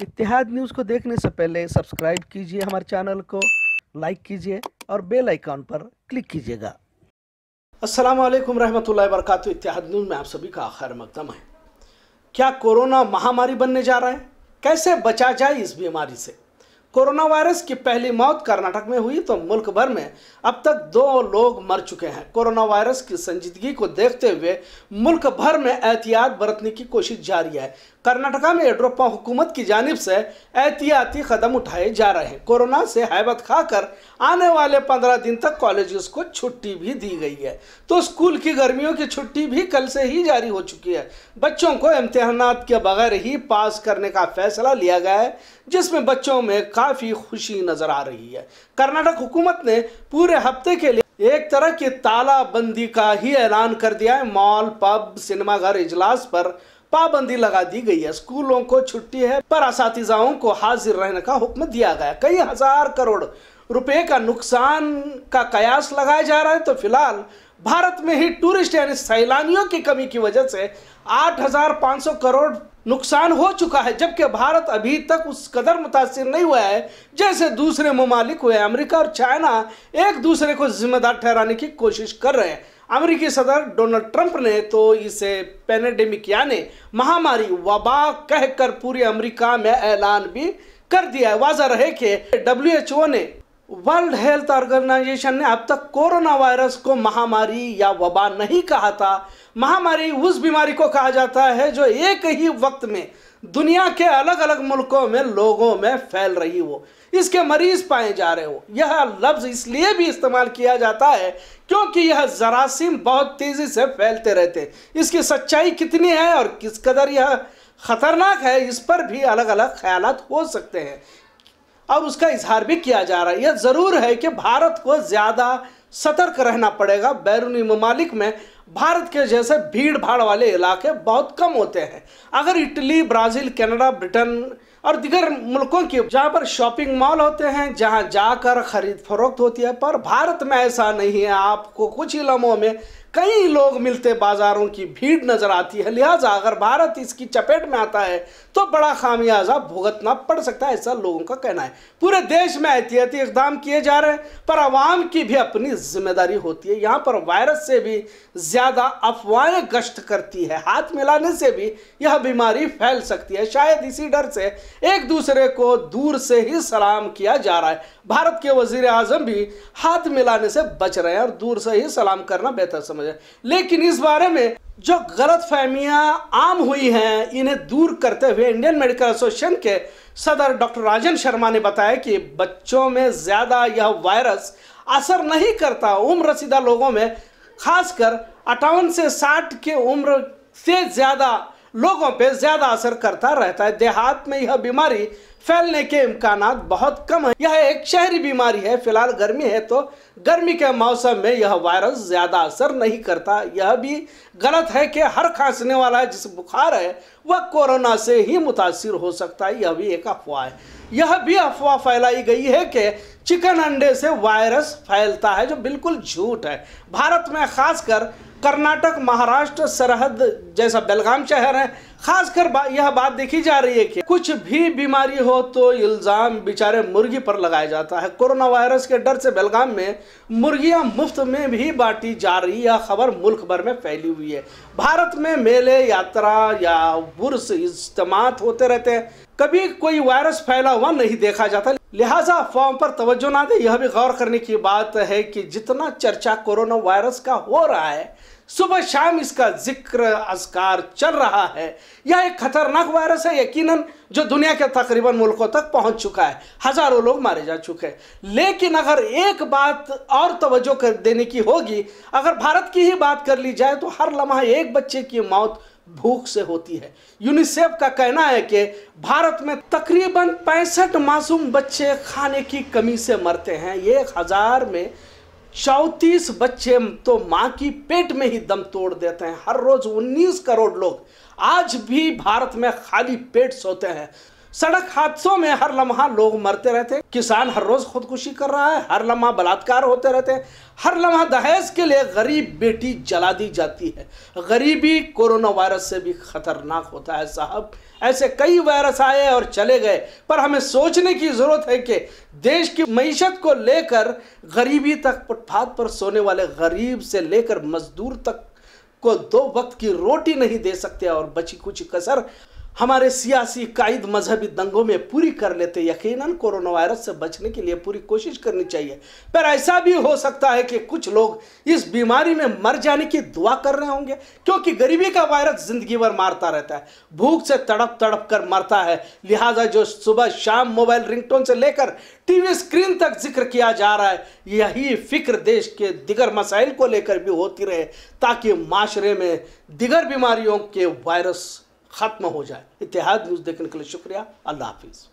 इतिहाद news को देखने से पहले सब्सक्राइब कीजिए हमारे चैनल को लाइक कीजिए और बेल आइकॉन पर क्लिक कीजिएगा अस्सलाम वालेकुम रहमतुल्लाहि वरकत इतिहाद न्यूज़ में आप सभी का खैर मकदम है क्या कोरोना महामारी बनने जा रहा है कैसे बचा जाए इस बीमारी से कोरोना वायरस की पहली मौत कर्नाटक में हुई तो मुल्क भर में अब तक दो लोग मर चुके हैं कोरोना वायरस की संजीदगी को देखते हुए मुल्क भर में एहतियात बरतने की कोशिश जारी है कर्नाटका में एड्रोपा हुकूमत की जानब से एहतियाती कदम उठाए जा रहे हैं कोरोना से हैबत खाकर आने वाले पंद्रह दिन तक कॉलेज को छुट्टी भी दी गई है तो स्कूल की गर्मियों की छुट्टी भी कल से ही जारी हो चुकी है बच्चों को इम्तहानात के बगैर ही पास करने का फैसला लिया गया है जिसमें बच्चों में काफ़ी खुशी नज़र आ रही है कर्नाटक हुकूमत ने पूरे हफ्ते के लिए एक तरह की तालाबंदी का ही ऐलान कर दिया है मॉल पब सिनेमाघर इजलास पर पाबंदी लगा दी गई है स्कूलों को छुट्टी है पर इसाओं को हाजिर रहने का हुक्म दिया गया कई हजार करोड़ रुपए का नुकसान का कयास लगाया जा रहा है तो फिलहाल भारत में ही टूरिस्ट यानी सैलानियों की कमी की वजह से 8,500 करोड़ नुकसान हो चुका है जबकि भारत अभी तक उस कदर मुतासर नहीं हुआ है जैसे दूसरे ममालिक हुए अमेरिका और चाइना एक दूसरे को जिम्मेदार ठहराने की कोशिश कर रहे हैं अमेरिकी सदर डोनाल्ड ट्रंप ने तो इसे पेनेडेमिक यानी महामारी वबा कहकर पूरे अमेरिका में ऐलान भी कर दिया है वाजह रहे कि डब्ल्यू ने वर्ल्ड हेल्थ ऑर्गेनाइजेशन ने अब तक कोरोना वायरस को महामारी या वबा नहीं कहा था महामारी उस बीमारी को कहा जाता है जो एक ही वक्त में दुनिया के अलग अलग मुल्कों में लोगों में फैल रही हो इसके मरीज पाए जा रहे हो यह लफ्ज़ इसलिए भी इस्तेमाल किया जाता है क्योंकि यह जरासीम बहुत तेज़ी से फैलते रहते हैं इसकी सच्चाई कितनी है और किस कदर यह ख़तरनाक है इस पर भी अलग अलग ख्याल हो सकते हैं अब उसका इजहार भी किया जा रहा है यह ज़रूर है कि भारत को ज़्यादा सतर्क रहना पड़ेगा बैरूनी ममालिक में भारत के जैसे भीड़ भाड़ वाले इलाके बहुत कम होते हैं अगर इटली ब्राज़ील कनाडा ब्रिटेन और दिगर मुल्कों की जहाँ पर शॉपिंग मॉल होते हैं जहाँ जाकर खरीद फरोख्त होती है पर भारत में ऐसा नहीं है आपको कुछ ही लम्हों में कई लोग मिलते बाजारों की भीड़ नजर आती है लिहाजा अगर भारत इसकी चपेट में आता है तो बड़ा खामियाजा भुगतना पड़ सकता है ऐसा लोगों का कहना है पूरे देश में एहतियाती इकदाम किए जा रहे हैं पर आवाम की भी अपनी जिम्मेदारी होती है यहाँ पर वायरस से भी ज़्यादा अफवाहें गश्त करती है हाथ मिलाने से भी यह बीमारी फैल सकती है शायद इसी डर से एक दूसरे को दूर से ही सलाम किया जा रहा है भारत के वजीर आजम भी हाथ मिलाने से बच रहे हैं और दूर से ही सलाम करना बेहतर समझ वजह लेकिन इस बारे में जो गलत फहमियाँ आम हुई हैं इन्हें दूर करते हुए इंडियन मेडिकल एसोसिएशन के सदर डॉक्टर राजन शर्मा ने बताया कि बच्चों में ज़्यादा यह वायरस असर नहीं करता उम्र सीधा लोगों में खासकर अट्ठावन से साठ के उम्र से ज़्यादा लोगों पे ज़्यादा असर करता रहता है देहात में यह बीमारी फैलने के इम्कान बहुत कम है यह एक शहरी बीमारी है फिलहाल गर्मी है तो गर्मी के मौसम में यह वायरस ज़्यादा असर नहीं करता यह भी गलत है कि हर खांसने वाला जिस बुखार है वह कोरोना से ही मुतासर हो सकता है यह भी एक अफवाह है यह भी अफवाह फैलाई गई है कि चिकन अंडे से वायरस फैलता है जो बिल्कुल झूठ है भारत में खासकर कर्नाटक महाराष्ट्र सरहद जैसा बेलगाम शहर है खासकर बा, यह बात देखी जा रही है कि कुछ भी बीमारी हो तो इल्ज़ाम बेचारे मुर्गी पर लगाया जाता है कोरोना वायरस के डर से बेलगाम में मुर्गियां मुफ्त में भी बांटी जा रही यह खबर मुल्क भर में फैली हुई है भारत में मेले यात्रा या बुरस इज्तम होते रहते हैं कभी कोई वायरस फैला हुआ नहीं देखा जाता लिहाजा फॉर्म पर तवज्जो ना दे यह भी गौर करने की बात है कि जितना चर्चा कोरोना वायरस का हो रहा है सुबह शाम इसका जिक्र असकार चल रहा है यह एक खतरनाक वायरस है यकीनन जो दुनिया के तकरीबन मुल्कों तक पहुंच चुका है हज़ारों लोग मारे जा चुके हैं लेकिन अगर एक बात और तवज्जो कर देने की होगी अगर भारत की ही बात कर ली जाए तो हर लम्हा एक बच्चे की मौत भूख से होती है यूनिसेफ का कहना है कि भारत में तकरीबन पैंसठ मासूम बच्चे खाने की कमी से मरते हैं एक हज़ार में चौतीस बच्चे तो मां की पेट में ही दम तोड़ देते हैं हर रोज 19 करोड़ लोग आज भी भारत में खाली पेट सोते हैं सड़क हादसों में हर लम्हा लोग मरते रहते हैं किसान हर रोज खुदकुशी कर रहा है हर लम्हा बलात्कार होते रहते हैं हर लम्हा दहेज के लिए गरीब बेटी जला दी जाती है गरीबी कोरोना वायरस से भी खतरनाक होता है साहब ऐसे कई वायरस आए और चले गए पर हमें सोचने की ज़रूरत है कि देश की मीशत को लेकर गरीबी तक फुटपाथ पर सोने वाले गरीब से लेकर मजदूर तक को दो वक्त की रोटी नहीं दे सकते और बची कुछ कसर हमारे सियासी कायद मजहबी दंगों में पूरी कर लेते यकीनन कोरोना वायरस से बचने के लिए पूरी कोशिश करनी चाहिए पर ऐसा भी हो सकता है कि कुछ लोग इस बीमारी में मर जाने की दुआ कर रहे होंगे क्योंकि गरीबी का वायरस जिंदगी भर मारता रहता है भूख से तड़प तड़प कर मरता है लिहाजा जो सुबह शाम मोबाइल रिंगटोन से लेकर टीवी स्क्रीन तक जिक्र किया जा रहा है यही फिक्र देश के दिगर मसाइल को लेकर भी होती रहे ताकि माशरे में दिगर बीमारियों के वायरस ख़त्म हो जाए इतिहाद न्यूज़ देखने के लिए शुक्रिया अल्लाह हाफिज़